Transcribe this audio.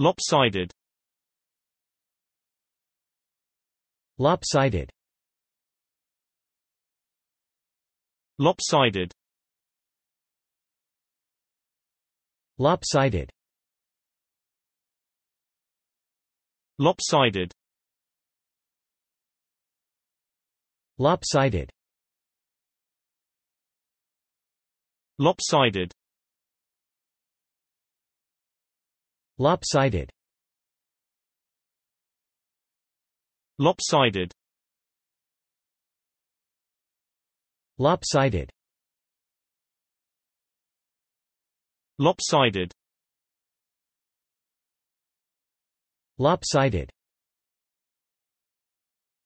Lopsided Lopsided Lopsided Lopsided Lopsided Lopsided Lopsided Lopsided Lopsided Lopsided Lopsided Lopsided